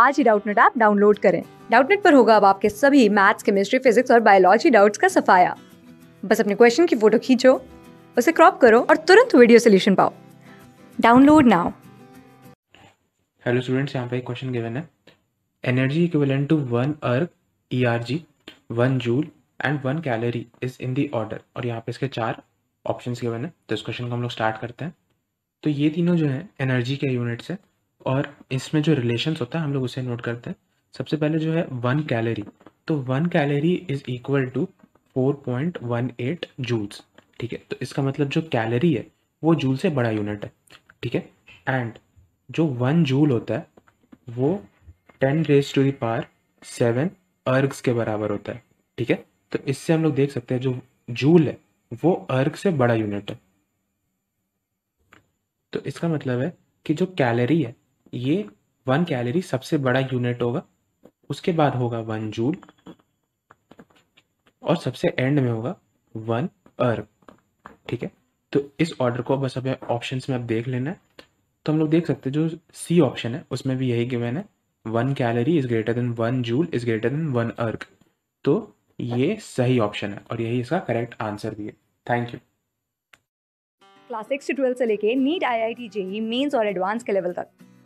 आज ही Doubtnut app download करें डाउटनेट पर होगा अब आपके सभी मैथ्स केमिस्ट्री फिजिक्स और बायोलॉजी डाउट्स का सफाया बस अपने क्वेश्चन की फोटो खींचो उसे क्रॉप करो और तुरंत वीडियो सोल्यूशन पाओ डाउनलोड नाउ हेलो स्टूडेंट्स यहाँ पे एक क्वेश्चन गिवन है energy equivalent to one erg E R G one joule and one calorie is in the order और यहाँ पे इसके चार ऑप्शंस गिवन है तो इस क्वेश्चन को हम लोग स्टार्ट करते हैं तो ये तीनों जो है एनर्जी के यूनिट्स है और इसमें जो रिलेशंस होता है हम लोग उसे नोट करते हैं सबसे पहले जो है वन कैलोरी तो one calorie is equal to four point one eight joules ठीक है तो इसका मतलब जो कैलोरी है वो जूल से बड़ा यूनिट है ठीक है एंड जो वन जूल होता है वो ten raise to the power seven ergs के बराबर होता है ठीक है तो इससे हम लोग देख सकते हैं जो जूल है वो अर्ग से बड़ा यूनिट है तो इसका मतलब है कि जो कैलोरी है ये वन कैलोरी सबसे बड़ा यूनिट होगा उसके बाद होगा वन जूल और सबसे एंड में होगा वन अर्ब ठीक है तो इस ऑर्डर को बस हमें ऑप्शंस में आप देख लेना है तो हम लोग देख सकते हैं जो सी ऑप्शन है उसमें भी यही गिवन है one calorie is greater than one joule is greater than one erg तो ये सही ऑप्शन है और यही इसका करेक्ट आंसर भी है थैंक यू क्लास सिक्स से से लेके NEET I I T JEE mains और एडवांस के लेवल तक